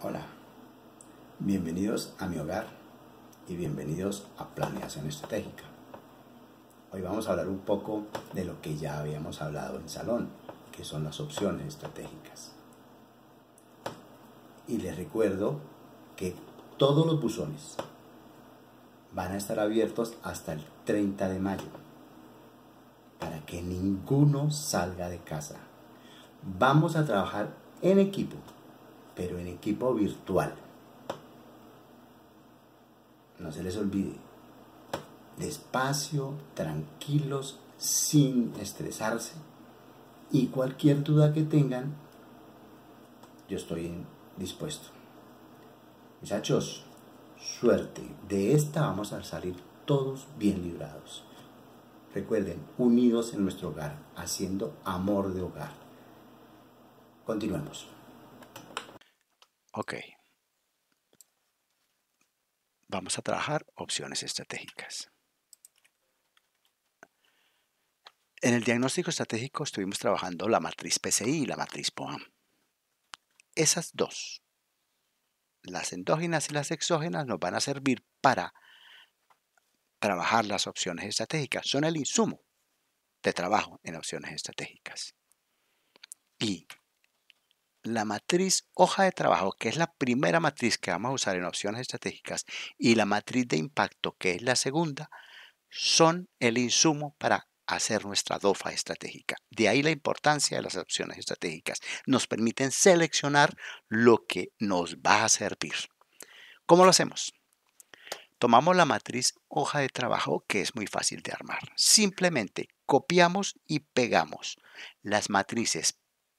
Hola, bienvenidos a mi hogar y bienvenidos a Planeación Estratégica. Hoy vamos a hablar un poco de lo que ya habíamos hablado en salón, que son las opciones estratégicas. Y les recuerdo que todos los buzones van a estar abiertos hasta el 30 de mayo para que ninguno salga de casa. Vamos a trabajar en equipo pero en equipo virtual. No se les olvide. Despacio, tranquilos, sin estresarse. Y cualquier duda que tengan, yo estoy dispuesto. Muchachos, suerte. De esta vamos a salir todos bien librados. Recuerden, unidos en nuestro hogar, haciendo amor de hogar. Continuemos. Ok. Vamos a trabajar opciones estratégicas. En el diagnóstico estratégico estuvimos trabajando la matriz PCI y la matriz POAM. Esas dos, las endógenas y las exógenas, nos van a servir para trabajar las opciones estratégicas. Son el insumo de trabajo en opciones estratégicas. Y la matriz hoja de trabajo, que es la primera matriz que vamos a usar en opciones estratégicas, y la matriz de impacto, que es la segunda, son el insumo para hacer nuestra DOFA estratégica. De ahí la importancia de las opciones estratégicas. Nos permiten seleccionar lo que nos va a servir. ¿Cómo lo hacemos? Tomamos la matriz hoja de trabajo que es muy fácil de armar. Simplemente copiamos y pegamos las matrices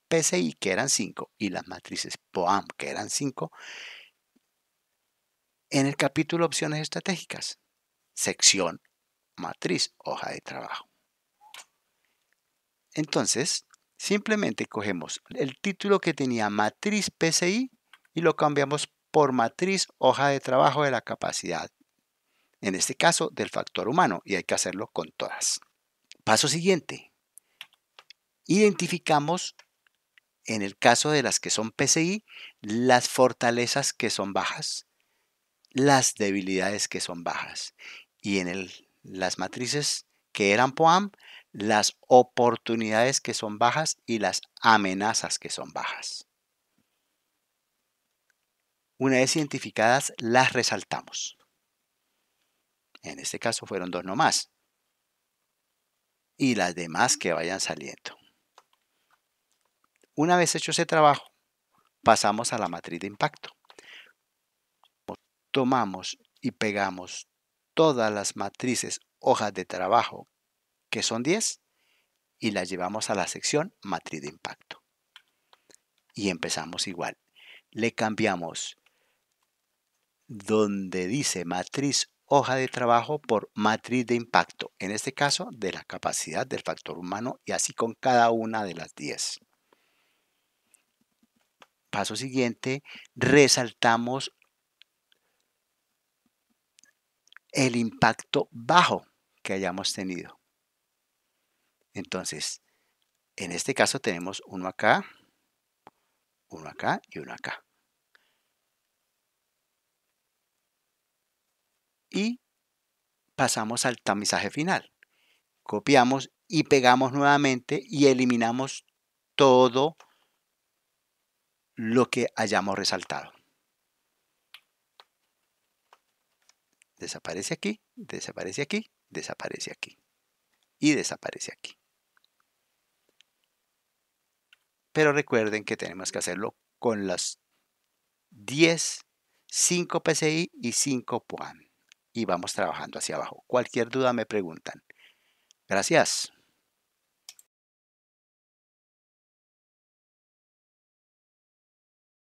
PCI, que eran 5, y las matrices POAM, que eran 5, en el capítulo Opciones Estratégicas, sección Matriz, hoja de trabajo. Entonces, simplemente cogemos el título que tenía Matriz PCI y lo cambiamos por Matriz, hoja de trabajo de la capacidad, en este caso del factor humano, y hay que hacerlo con todas. Paso siguiente. Identificamos en el caso de las que son PCI, las fortalezas que son bajas, las debilidades que son bajas. Y en las matrices que eran POAM, las oportunidades que son bajas y las amenazas que son bajas. Una vez identificadas, las resaltamos. En este caso fueron dos nomás. Y las demás que vayan saliendo. Una vez hecho ese trabajo, pasamos a la matriz de impacto. Tomamos y pegamos todas las matrices hojas de trabajo, que son 10, y las llevamos a la sección matriz de impacto. Y empezamos igual. Le cambiamos donde dice matriz hoja de trabajo por matriz de impacto, en este caso de la capacidad del factor humano y así con cada una de las 10 paso siguiente, resaltamos el impacto bajo que hayamos tenido. Entonces, en este caso tenemos uno acá, uno acá y uno acá. Y pasamos al tamizaje final. Copiamos y pegamos nuevamente y eliminamos todo lo que hayamos resaltado. Desaparece aquí, desaparece aquí, desaparece aquí y desaparece aquí. Pero recuerden que tenemos que hacerlo con las 10, 5 PCI y 5 PUAN. Y vamos trabajando hacia abajo. Cualquier duda me preguntan. Gracias.